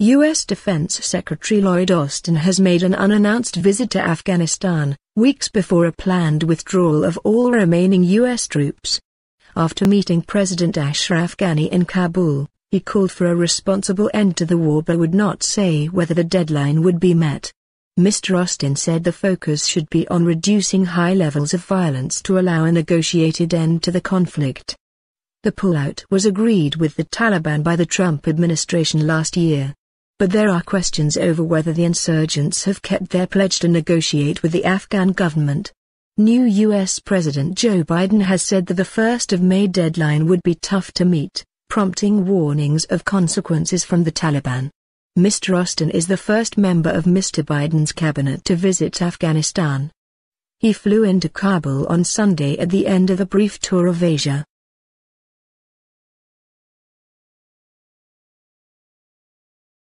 U.S. Defense Secretary Lloyd Austin has made an unannounced visit to Afghanistan, weeks before a planned withdrawal of all remaining U.S. troops. After meeting President Ashraf Ghani in Kabul, he called for a responsible end to the war but would not say whether the deadline would be met. Mr. Austin said the focus should be on reducing high levels of violence to allow a negotiated end to the conflict. The pullout was agreed with the Taliban by the Trump administration last year but there are questions over whether the insurgents have kept their pledge to negotiate with the Afghan government. New U.S. President Joe Biden has said that the 1st of May deadline would be tough to meet, prompting warnings of consequences from the Taliban. Mr. Austin is the first member of Mr. Biden's cabinet to visit Afghanistan. He flew into Kabul on Sunday at the end of a brief tour of Asia.